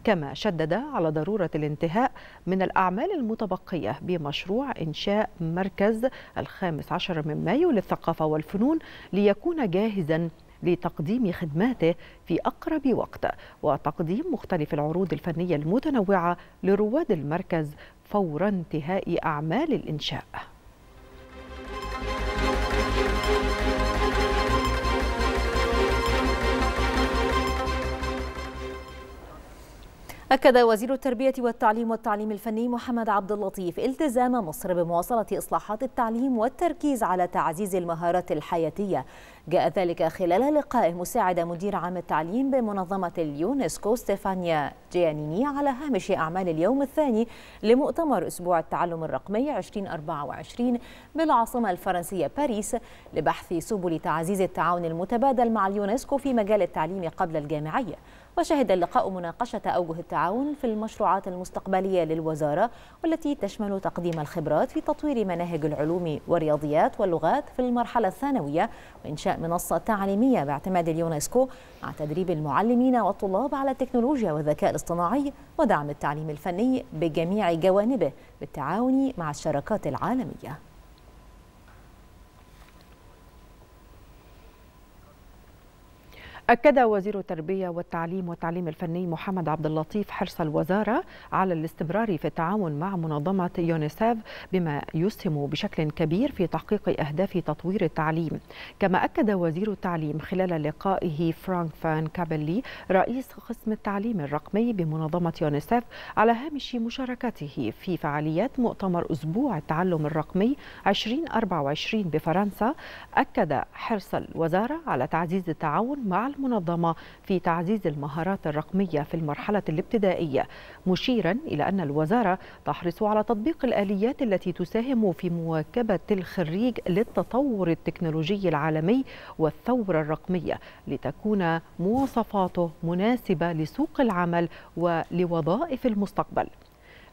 كما شدد على ضرورة الانتهاء من الأعمال المتبقية بمشروع إنشاء مركز الخامس عشر من مايو للثقافة والفنون ليكون جاهزاً لتقديم خدماته في أقرب وقت وتقديم مختلف العروض الفنية المتنوعة لرواد المركز فور انتهاء أعمال الإنشاء أكد وزير التربية والتعليم والتعليم الفني محمد عبد اللطيف التزام مصر بمواصلة إصلاحات التعليم والتركيز على تعزيز المهارات الحياتية جاء ذلك خلال لقاء مساعد مدير عام التعليم بمنظمة اليونسكو ستيفانيا جيانيني على هامش أعمال اليوم الثاني لمؤتمر أسبوع التعلم الرقمي 2024 بالعاصمة الفرنسية باريس لبحث سبل تعزيز التعاون المتبادل مع اليونسكو في مجال التعليم قبل الجامعية وشهد اللقاء مناقشة أوجه التعاون في المشروعات المستقبلية للوزارة والتي تشمل تقديم الخبرات في تطوير مناهج العلوم والرياضيات واللغات في المرحلة الثانوية وإنشاء منصة تعليمية باعتماد اليونسكو مع تدريب المعلمين والطلاب على التكنولوجيا والذكاء الاصطناعي ودعم التعليم الفني بجميع جوانبه بالتعاون مع الشراكات العالمية أكد وزير التربية والتعليم والتعليم الفني محمد عبد اللطيف حرص الوزارة على الاستمرار في التعاون مع منظمة يونيسيف بما يسهم بشكل كبير في تحقيق أهداف تطوير التعليم كما أكد وزير التعليم خلال لقائه فرانك فان كابلي رئيس قسم التعليم الرقمي بمنظمة يونيسيف على هامش مشاركته في فعاليات مؤتمر أسبوع التعلم الرقمي 2024 بفرنسا أكد حرص الوزارة على تعزيز التعاون مع منظمة في تعزيز المهارات الرقمية في المرحلة الابتدائية مشيرا إلى أن الوزارة تحرص على تطبيق الآليات التي تساهم في مواكبة الخريج للتطور التكنولوجي العالمي والثورة الرقمية لتكون مواصفاته مناسبة لسوق العمل ولوظائف المستقبل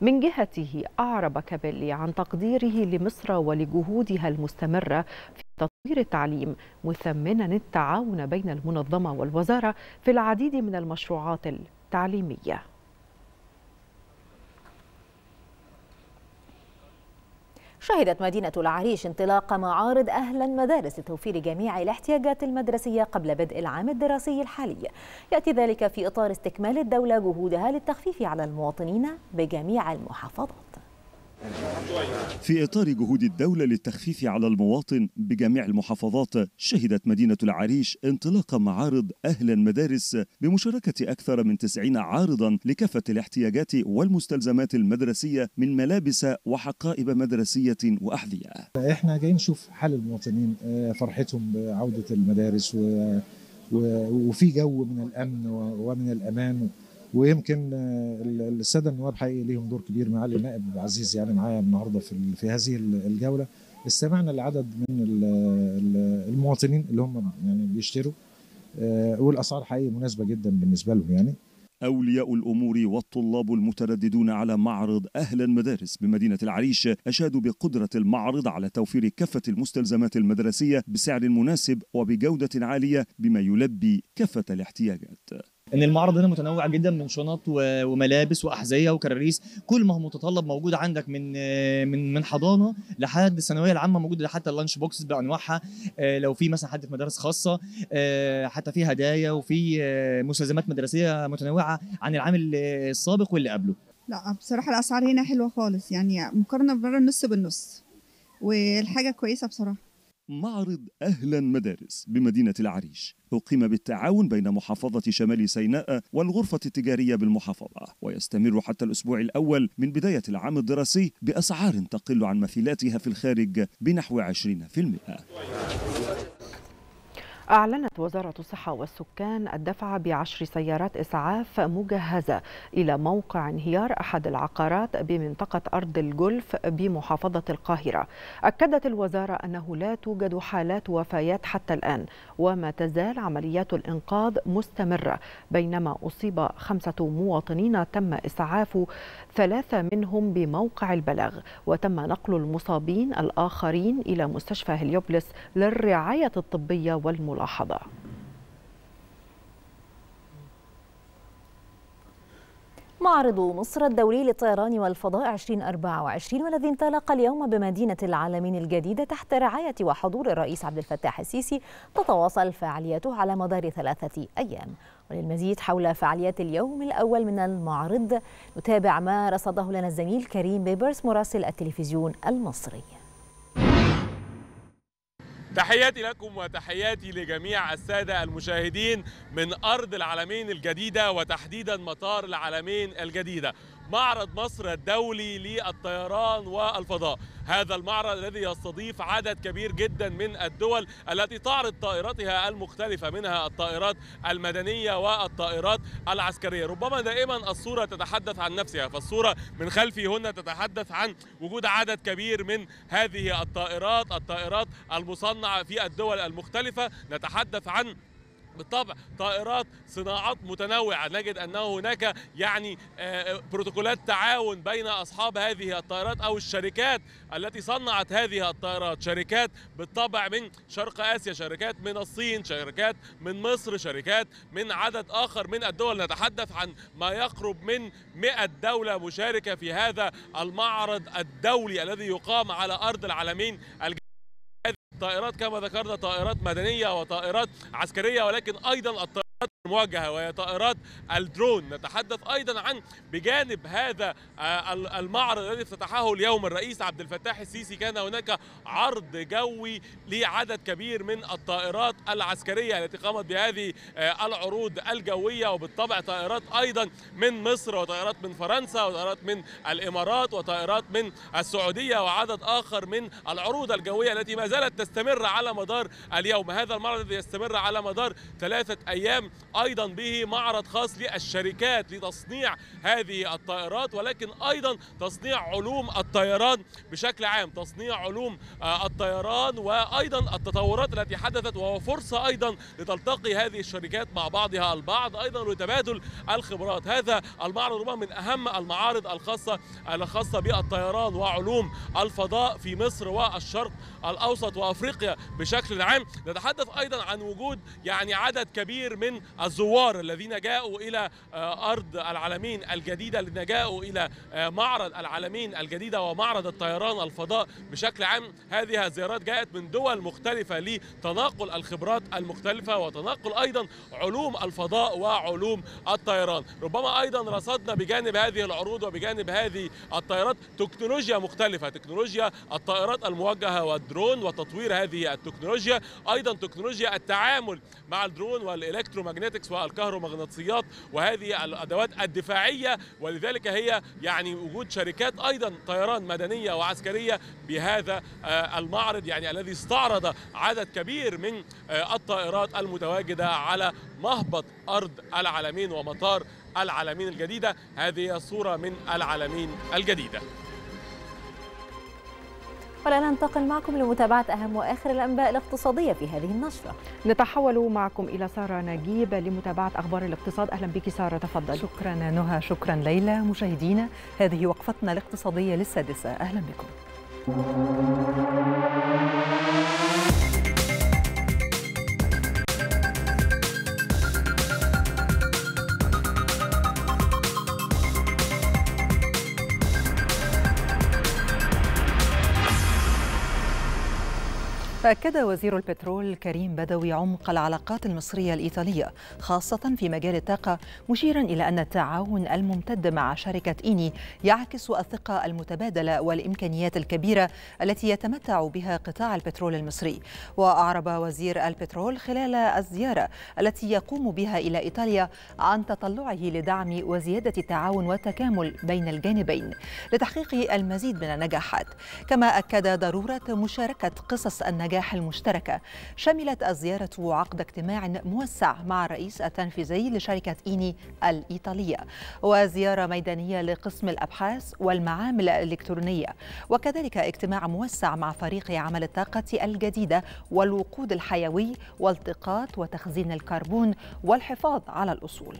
من جهته أعرب كابيلي عن تقديره لمصر ولجهودها المستمرة في وزير التعليم مثمنا التعاون بين المنظمة والوزارة في العديد من المشروعات التعليمية شهدت مدينة العريش انطلاق معارض أهلا مدارس لتوفير جميع الاحتياجات المدرسية قبل بدء العام الدراسي الحالي يأتي ذلك في إطار استكمال الدولة جهودها للتخفيف على المواطنين بجميع المحافظات في إطار جهود الدولة للتخفيف على المواطن بجميع المحافظات شهدت مدينة العريش انطلاق معارض أهل المدارس بمشاركة أكثر من 90 عارضا لكافة الاحتياجات والمستلزمات المدرسية من ملابس وحقائب مدرسية وأحذية احنا جايين نشوف حال المواطنين آه، فرحتهم بعودة المدارس و... و... وفي جو من الأمن ومن الأمان ويمكن آه، الساده النواب حقيقي ليهم دور كبير معالي النائب عزيز يعني معايا النهارده في في هذه الجوله استمعنا لعدد من المواطنين اللي هم يعني بيشتروا آه، والاسعار حقيقي مناسبه جدا بالنسبه لهم يعني أولياء الأمور والطلاب المترددون على معرض أهل المدارس بمدينة العريش أشادوا بقدرة المعرض على توفير كافة المستلزمات المدرسية بسعر مناسب وبجودة عالية بما يلبي كافة الاحتياجات ان المعرض هنا متنوع جدا من شنط وملابس واحذيه وكراريس كل ما هو متطلب موجود عندك من من من حضانه لحد الثانويه العامه موجود حتى اللانش بوكس بانواعها آه، لو في مثلا حد في مدارس خاصه آه، حتى في هدايا وفي آه، مستلزمات مدرسيه متنوعه عن العام السابق واللي قبله لا بصراحه الاسعار هنا حلوه خالص يعني مقارنه بره النص بالنص والحاجه كويسه بصراحه معرض أهلا مدارس بمدينة العريش أقيم بالتعاون بين محافظة شمال سيناء والغرفة التجارية بالمحافظة ويستمر حتى الأسبوع الأول من بداية العام الدراسي بأسعار تقل عن مثيلاتها في الخارج بنحو 20% أعلنت وزارة الصحة والسكان الدفع بعشر سيارات إسعاف مجهزة إلى موقع انهيار أحد العقارات بمنطقة أرض الجولف بمحافظة القاهرة أكدت الوزارة أنه لا توجد حالات وفيات حتى الآن وما تزال عمليات الإنقاذ مستمرة بينما أصيب خمسة مواطنين تم إسعاف ثلاثة منهم بموقع البلاغ وتم نقل المصابين الآخرين إلى مستشفى هليوبلس للرعاية الطبية والملاحظة الملاحظة معرض مصر الدولي للطيران والفضاء 2024 والذي انطلق اليوم بمدينة العالمين الجديدة تحت رعاية وحضور الرئيس عبد الفتاح السيسي تتواصل فعالياته على مدار ثلاثة أيام وللمزيد حول فعاليات اليوم الأول من المعرض نتابع ما رصده لنا الزميل كريم بيبرس مراسل التلفزيون المصري تحياتي لكم وتحياتي لجميع السادة المشاهدين من أرض العالمين الجديدة وتحديدا مطار العالمين الجديدة معرض مصر الدولي للطيران والفضاء هذا المعرض الذي يستضيف عدد كبير جدا من الدول التي تعرض طائراتها المختلفة منها الطائرات المدنية والطائرات العسكرية ربما دائما الصورة تتحدث عن نفسها فالصورة من خلفي هنا تتحدث عن وجود عدد كبير من هذه الطائرات الطائرات المصنعة في الدول المختلفة نتحدث عن بالطبع طائرات صناعات متنوعه نجد انه هناك يعني آه، بروتوكولات تعاون بين اصحاب هذه الطائرات او الشركات التي صنعت هذه الطائرات شركات بالطبع من شرق اسيا شركات من الصين شركات من مصر شركات من عدد اخر من الدول نتحدث عن ما يقرب من 100 دوله مشاركه في هذا المعرض الدولي الذي يقام على ارض العالمين الطائرات كما ذكرنا طائرات مدنيه وطائرات عسكريه ولكن ايضا الطائرات المواجهة وهي طائرات الدرون نتحدث أيضا عن بجانب هذا آه، المعرض الذي افتتحه اليوم الرئيس عبد الفتاح السيسي كان هناك عرض جوي لعدد كبير من الطائرات العسكرية التي قامت بهذه آه، العروض الجوية وبالطبع طائرات أيضا من مصر وطائرات من فرنسا وطائرات من الإمارات وطائرات من السعودية وعدد آخر من العروض الجوية التي ما زالت تستمر على مدار اليوم هذا المعرض يستمر على مدار ثلاثة أيام ايضا به معرض خاص للشركات لتصنيع هذه الطائرات ولكن ايضا تصنيع علوم الطيران بشكل عام تصنيع علوم آه، الطيران وايضا التطورات التي حدثت وهو فرصه ايضا لتلتقي هذه الشركات مع بعضها البعض ايضا لتبادل الخبرات هذا المعرض ربما من اهم المعارض الخاصه الخاصه بالطيران وعلوم الفضاء في مصر والشرق الاوسط وافريقيا بشكل عام نتحدث ايضا عن وجود يعني عدد كبير من الزوار الذين جاءوا إلى آه، أرض العالمين الجديدة الذين جاءوا إلى آه، معرض العالمين الجديدة ومعرض الطيران الفضاء بشكل عام هذه الزيارات جاءت من دول مختلفة لتناقل الخبرات المختلفة وتناقل أيضا علوم الفضاء وعلوم الطيران ربما أيضا رصدنا بجانب هذه العروض وبجانب هذه الطائرات تكنولوجيا مختلفة تكنولوجيا الطائرات الموجهة والدرون وتطوير هذه التكنولوجيا أيضا تكنولوجيا التعامل مع الدرون والإلكترو الالكتروماجنتكس والكهرومغناطيسيات وهذه الادوات الدفاعيه ولذلك هي يعني وجود شركات ايضا طيران مدنيه وعسكريه بهذا آه، المعرض يعني الذي استعرض عدد كبير من آه، الطائرات المتواجده على مهبط ارض العالمين ومطار العالمين الجديده هذه صوره من العالمين الجديده والآن ننتقل معكم لمتابعة أهم وآخر الأنباء الاقتصادية في هذه النشرة نتحول معكم إلى سارة نجيب لمتابعة أخبار الاقتصاد أهلا بك سارة تفضل شكرا نهى شكرا ليلى مشاهدينا هذه وقفتنا الاقتصادية للسادسة أهلا بكم أكد وزير البترول كريم بدوي عمق العلاقات المصرية الإيطالية خاصة في مجال الطاقة مشيرا إلى أن التعاون الممتد مع شركة إيني يعكس الثقة المتبادلة والإمكانيات الكبيرة التي يتمتع بها قطاع البترول المصري وأعرب وزير البترول خلال الزيارة التي يقوم بها إلى إيطاليا عن تطلعه لدعم وزيادة التعاون والتكامل بين الجانبين لتحقيق المزيد من النجاحات كما أكد ضرورة مشاركة قصص النجاح النجاح المشتركة شملت الزيارة عقد اجتماع موسع مع الرئيس التنفيذي لشركة إيني الإيطالية وزيارة ميدانية لقسم الأبحاث والمعامل الإلكترونية وكذلك اجتماع موسع مع فريق عمل الطاقة الجديدة والوقود الحيوي والتقاط وتخزين الكربون والحفاظ على الأصول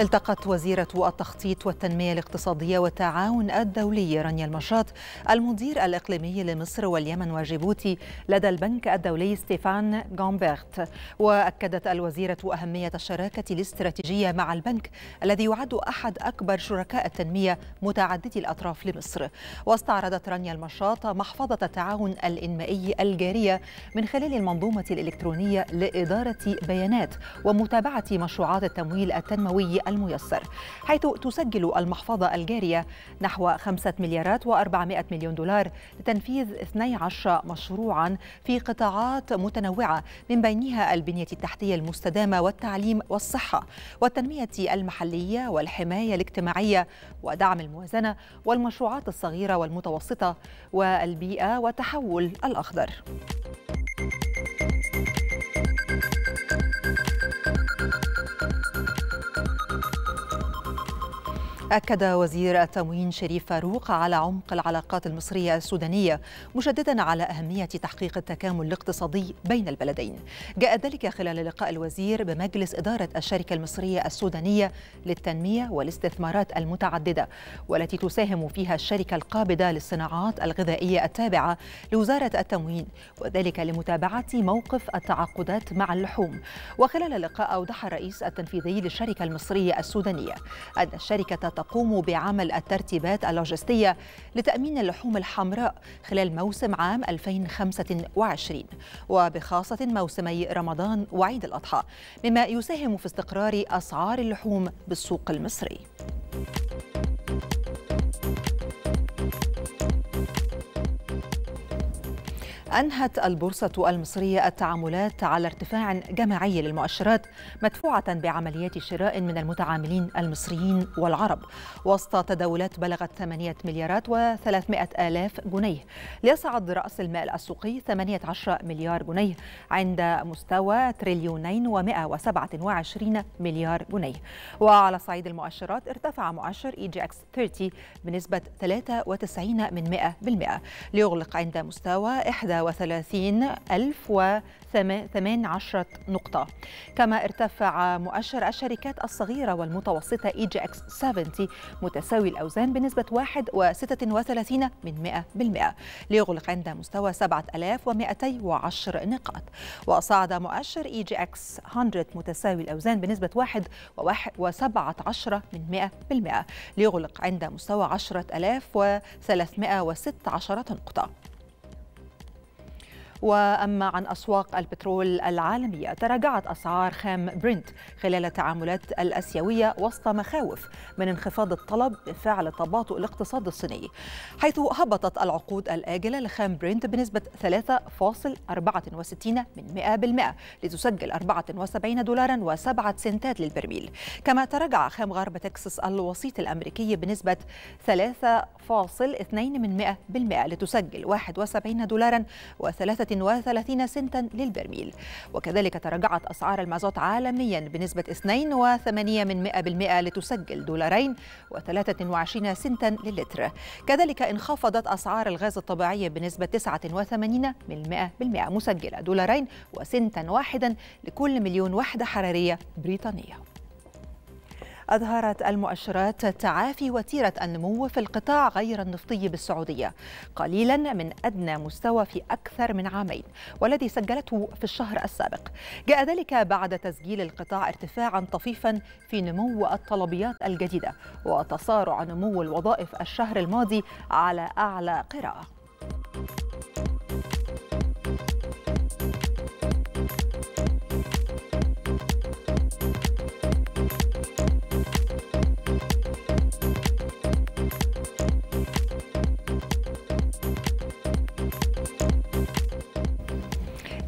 التقت وزيرة التخطيط والتنمية الاقتصادية والتعاون الدولي رانيا المشاط المدير الإقليمي لمصر واليمن وجيبوتي لدى البنك الدولي ستيفان غامبرت وأكدت الوزيرة أهمية الشراكة الاستراتيجية مع البنك الذي يعد أحد أكبر شركاء التنمية متعددي الأطراف لمصر واستعرضت رانيا المشاط محفظة التعاون الإنمائي الجارية من خلال المنظومة الإلكترونية لإدارة بيانات ومتابعة مشروعات التمويل التنموي الميسر حيث تسجل المحفظة الجارية نحو 5 مليارات و400 مليون دولار لتنفيذ 12 مشروعا في قطاعات متنوعة من بينها البنية التحتية المستدامة والتعليم والصحة والتنمية المحلية والحماية الاجتماعية ودعم الموازنة والمشروعات الصغيرة والمتوسطة والبيئة والتحول الأخضر أكد وزير التموين شريف فاروق على عمق العلاقات المصرية السودانية مشددا على أهمية تحقيق التكامل الاقتصادي بين البلدين جاء ذلك خلال لقاء الوزير بمجلس إدارة الشركة المصرية السودانية للتنمية والاستثمارات المتعددة والتي تساهم فيها الشركة القابضة للصناعات الغذائية التابعة لوزارة التموين وذلك لمتابعة موقف التعاقدات مع اللحوم وخلال اللقاء أوضح الرئيس التنفيذي للشركة المصرية السودانية أن الشركة تقوم بعمل الترتيبات اللوجستية لتأمين اللحوم الحمراء خلال موسم عام 2025 وبخاصة موسمي رمضان وعيد الأضحى مما يساهم في استقرار أسعار اللحوم بالسوق المصري. أنهت البورصة المصرية التعاملات على ارتفاع جماعي للمؤشرات مدفوعة بعمليات شراء من المتعاملين المصريين والعرب وسط تداولات بلغت 8 مليارات و300 آلاف جنيه ليصعد رأس المال السوقي 18 مليار جنيه عند مستوى تريليونين و127 مليار جنيه وعلى صعيد المؤشرات ارتفع مؤشر اي جي اكس 30 بنسبة 93 من 100% ليغلق عند مستوى 11 وثلاثين ألف عشرة نقطة كما ارتفع مؤشر الشركات الصغيرة والمتوسطة اي جي اكس 70 متساوي الأوزان بنسبة واحد وستة وثلاثين من مئة بالمئة ليغلق عند مستوى سبعة ألاف وعشر نقاط وصعد مؤشر اي جي اكس 100 متساوي الأوزان بنسبة واحد وسبعة 1.17 من مئة بالمئة ليغلق عند مستوى عشرة ألاف وثلاثمائة وست عشرة نقطة وأما عن أسواق البترول العالمية تراجعت أسعار خام برنت خلال التعاملات الأسيوية وسط مخاوف من انخفاض الطلب بفعل تباطؤ الاقتصاد الصيني حيث هبطت العقود الآجلة لخام برنت بنسبة 3.64 من 100% لتسجل 74 دولارا و7 سنتات للبرميل كما تراجع خام غرب تكساس الوسيط الأمريكي بنسبة 3.2 من 100% لتسجل 71 دولارا و3 وثلاثين سنتا للبرميل وكذلك تراجعت أسعار المازوت عالميا بنسبة 2.8% لتسجل دولارين و23 سنتا للتر كذلك انخفضت أسعار الغاز الطبيعي بنسبة 89% مسجلة دولارين وسنتا واحدا لكل مليون وحدة حرارية بريطانية أظهرت المؤشرات تعافي وتيرة النمو في القطاع غير النفطي بالسعودية قليلا من أدنى مستوى في أكثر من عامين والذي سجلته في الشهر السابق جاء ذلك بعد تسجيل القطاع ارتفاعا طفيفا في نمو الطلبيات الجديدة وتصارع نمو الوظائف الشهر الماضي على أعلى قراءة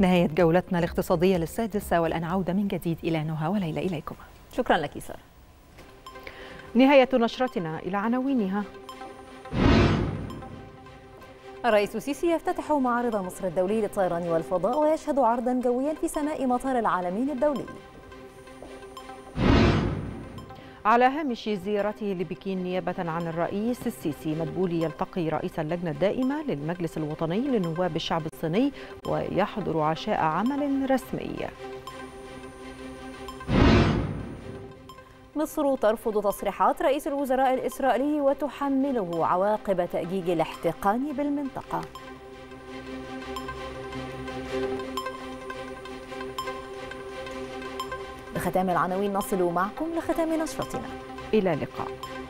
نهاية جولتنا الاقتصادية للسادسة والآن عودة من جديد إلى نهى وليلى إليكم شكرا لك سارة نهاية نشرتنا إلى عناوينها الرئيس السيسي يفتتح معرض مصر الدولي للطيران والفضاء ويشهد عرضا جويا في سماء مطار العالمين الدولي على هامش زيارته لبكين نيابة عن الرئيس السيسي مدبولي يلتقي رئيس اللجنة الدائمة للمجلس الوطني لنواب الشعب الصيني ويحضر عشاء عمل رسمي مصر ترفض تصريحات رئيس الوزراء الإسرائيلي وتحمله عواقب تأجيج الاحتقان بالمنطقة لختام العناوين نصل معكم لختام نشرتنا إلى اللقاء